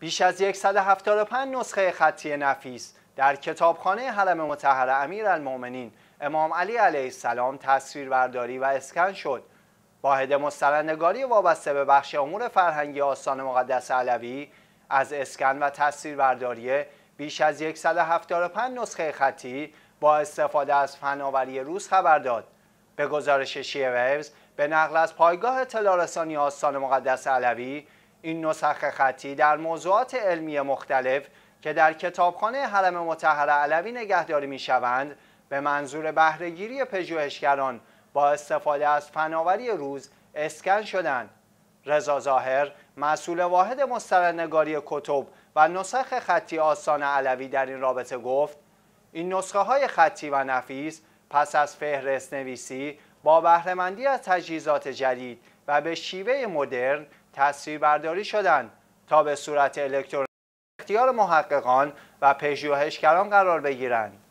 بیش از 175 نسخه خطی نفیس در کتابخانه حرم متحر امیر امام علی علیه السلام تصویر برداری و اسکن شد واحد مستندگاری وابسته به بخش امور فرهنگی آستان مقدس علوی از اسکن و تصویر برداری بیش از 175 نسخه خطی با استفاده از فناوری روز خبر داد به گزارش ویوز به نقل از پایگاه تلارسانی آسان آستان مقدس علوی این نسخ خطی در موضوعات علمی مختلف که در کتابخانه حرم مطهر علوی نگهداری می شوند به منظور بهرهگیری پژوهشگران با استفاده از فناوری روز اسکن شدند. رضا ظاهر مسئول واحد مستندنگاری کتب و نسخ خطی آسان علوی در این رابطه گفت این نسخه های خطی و نفیس پس از فهرست نویسی با بهرهمندی از تجهیزات جدید و به شیوه مدرن تصویربرداری شدند تا به صورت الکترونیکی اختیار محققان و پژوهشگران قرار بگیرند